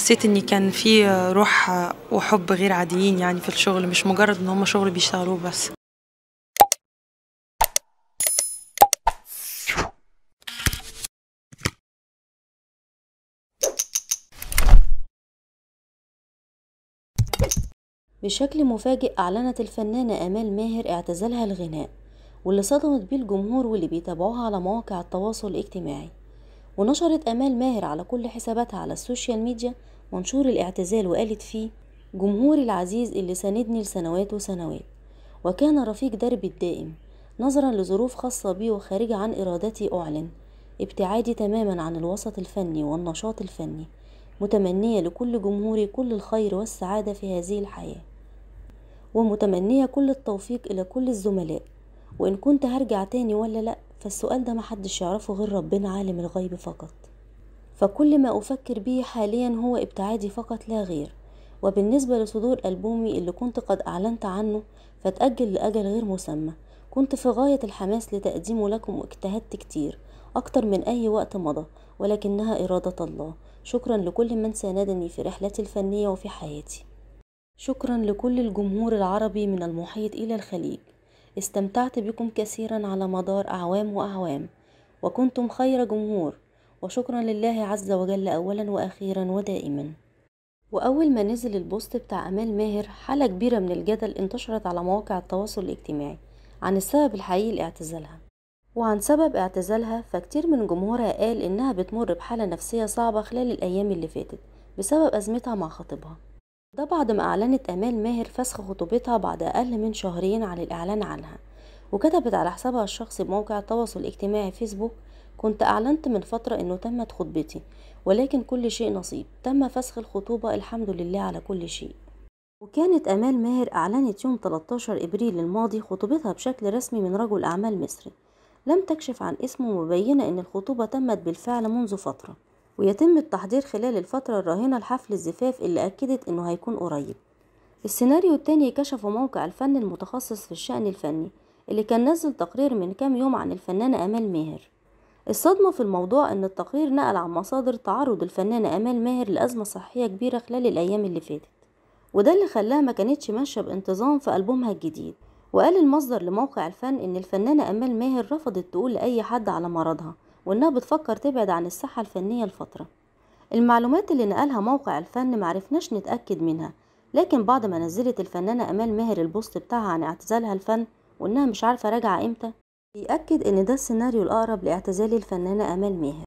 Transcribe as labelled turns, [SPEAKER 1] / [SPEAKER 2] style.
[SPEAKER 1] حسيت اني كان في روح وحب غير عاديين يعني في الشغل مش مجرد ان هم شغل بيشتغلوه بس بشكل مفاجئ أعلنت الفنانة أمال ماهر اعتزالها الغناء واللي صدمت بيه الجمهور واللي بيتابعوها على مواقع التواصل الاجتماعي ونشرت آمال ماهر على كل حساباتها على السوشيال ميديا منشور الاعتزال وقالت فيه جمهوري العزيز اللي ساندني لسنوات وسنوات وكان رفيق دربي الدائم نظرا لظروف خاصة بي وخارجة عن إرادتي أعلن ابتعادي تماما عن الوسط الفني والنشاط الفني متمنية لكل جمهوري كل الخير والسعادة في هذه الحياة ومتمنية كل التوفيق إلى كل الزملاء وإن كنت هرجع تاني ولا لأ فالسؤال ده محدش يعرفه غير ربنا عالم الغيب فقط فكل ما أفكر به حاليا هو ابتعادي فقط لا غير وبالنسبة لصدور ألبومي اللي كنت قد أعلنت عنه فتأجل لأجل غير مسمى كنت في غاية الحماس لتقديمه لكم واجتهدت كتير أكتر من أي وقت مضى ولكنها إرادة الله شكرا لكل من ساندني في رحلتي الفنية وفي حياتي شكرا لكل الجمهور العربي من المحيط إلى الخليج استمتعت بكم كثيرا على مدار أعوام وأعوام وكنتم خير جمهور وشكرا لله عز وجل أولا وأخيرا ودائما وأول ما نزل البوست بتاع أمال ماهر حالة كبيرة من الجدل انتشرت على مواقع التواصل الاجتماعي عن السبب الحقيقي لاعتزالها وعن سبب اعتزالها فكتير من جمهورها قال إنها بتمر بحالة نفسية صعبة خلال الأيام اللي فاتت بسبب أزمتها مع خطيبها ده بعد ما أعلنت آمال ماهر فسخ خطوبتها بعد أقل من شهرين عن الإعلان عنها وكتبت على حسابها الشخصي بموقع التواصل الاجتماعي فيسبوك كنت أعلنت من فترة إنه تمت خطبتي ولكن كل شيء نصيب تم فسخ الخطوبة الحمد لله على كل شيء وكانت أمال ماهر أعلنت يوم 13 إبريل الماضي خطوبتها بشكل رسمي من رجل أعمال مصري لم تكشف عن اسمه مبينة إن الخطوبة تمت بالفعل منذ فترة ويتم التحضير خلال الفترة الراهنة لحفل الزفاف اللي أكدت إنه هيكون قريب السيناريو التاني كشفه موقع الفن المتخصص في الشأن الفني اللي كان نزل تقرير من كام يوم عن الفنانة أمال ماهر الصدمة في الموضوع إن التقرير نقل عن مصادر تعرض الفنانة أمال ماهر لأزمة صحية كبيرة خلال الأيام اللي فاتت وده اللي خلاها ما كانتش ماشية بانتظام في ألبومها الجديد وقال المصدر لموقع الفن إن الفنانة أمال ماهر رفضت تقول لأي حد على مرضها وإنها بتفكر تبعد عن الساحة الفنية لفترة المعلومات اللي نقلها موقع الفن معرفناش نتأكد منها لكن بعد ما نزلت الفنانة أمال ماهر البوست بتاعها عن اعتزالها الفن وإنها مش عارفة راجعة إمتى بيأكد إن ده السيناريو الأقرب لاعتزال الفنانة أمال ماهر